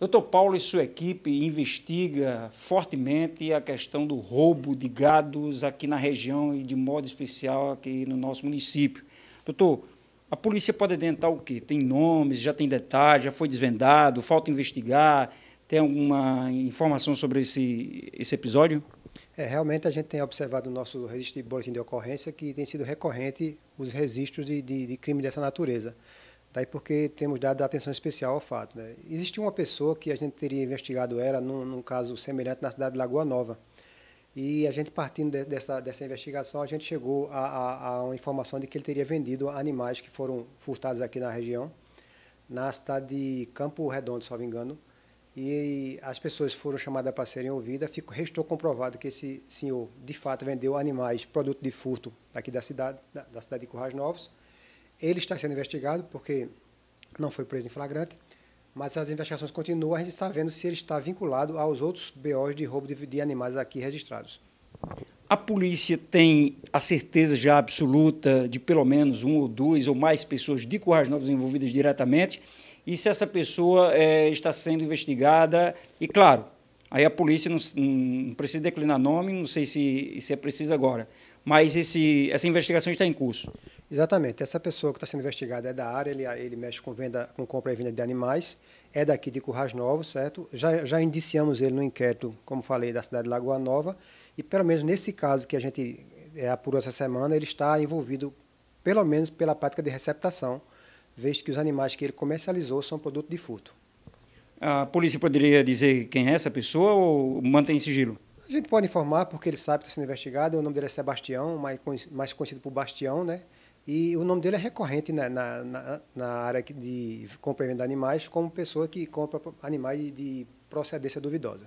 Doutor Paulo e sua equipe investiga fortemente a questão do roubo de gados aqui na região e de modo especial aqui no nosso município. Doutor, a polícia pode adiantar o quê? Tem nomes, já tem detalhes, já foi desvendado, falta investigar, tem alguma informação sobre esse, esse episódio? É, realmente a gente tem observado no nosso registro de boletim de ocorrência que tem sido recorrente os registros de, de, de crime dessa natureza. Daí tá, porque temos dado atenção especial ao fato. Né? Existia uma pessoa que a gente teria investigado era num, num caso semelhante na cidade de Lagoa Nova. E a gente partindo de, dessa, dessa investigação, a gente chegou a, a, a, uma informação de que ele teria vendido animais que foram furtados aqui na região, na cidade de Campo Redondo, se não me engano. E as pessoas foram chamadas para serem ouvidas, ficou, restou comprovado que esse senhor, de fato, vendeu animais, produto de furto aqui da cidade, da, da cidade de Currais Novos, ele está sendo investigado porque não foi preso em flagrante, mas as investigações continuam. A gente está vendo se ele está vinculado aos outros BOs de roubo de animais aqui registrados. A polícia tem a certeza já absoluta de pelo menos um ou duas ou mais pessoas de Currais Novos envolvidas diretamente e se essa pessoa é, está sendo investigada. E, claro, aí a polícia não, não, precisa declinar nome, não sei se, se é preciso agora, mas esse, essa investigação está em curso. Exatamente. Essa pessoa que está sendo investigada é da área, ele, ele mexe com, venda, com compra e venda de animais, é daqui de Currais Novos, certo? Já, já indiciamos ele no inquérito, como falei, da cidade de Lagoa Nova, e pelo menos nesse caso que a gente é, apurou essa semana, ele está envolvido, pelo menos pela prática de receptação, visto que os animais que ele comercializou são produto de furto. A polícia poderia dizer quem é essa pessoa ou mantém sigilo? A gente pode informar, porque ele sabe que está sendo investigado, o nome dele é Sebastião, mais conhecido por Bastião, né? E o nome dele é recorrente na, na, na, na área de compra e venda de animais como pessoa que compra animais de, de procedência duvidosa.